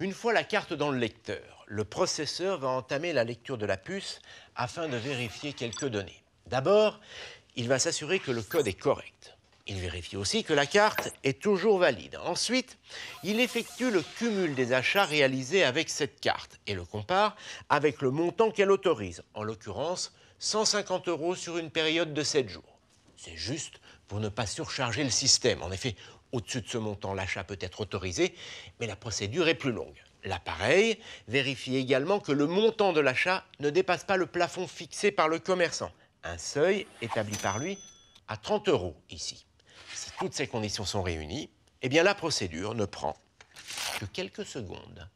Une fois la carte dans le lecteur, le processeur va entamer la lecture de la puce afin de vérifier quelques données. D'abord, il va s'assurer que le code est correct. Il vérifie aussi que la carte est toujours valide. Ensuite, il effectue le cumul des achats réalisés avec cette carte et le compare avec le montant qu'elle autorise, en l'occurrence 150 euros sur une période de 7 jours. C'est juste pour ne pas surcharger le système. En effet, au-dessus de ce montant, l'achat peut être autorisé, mais la procédure est plus longue. L'appareil vérifie également que le montant de l'achat ne dépasse pas le plafond fixé par le commerçant, un seuil établi par lui à 30 euros ici. Si toutes ces conditions sont réunies, eh bien la procédure ne prend que quelques secondes.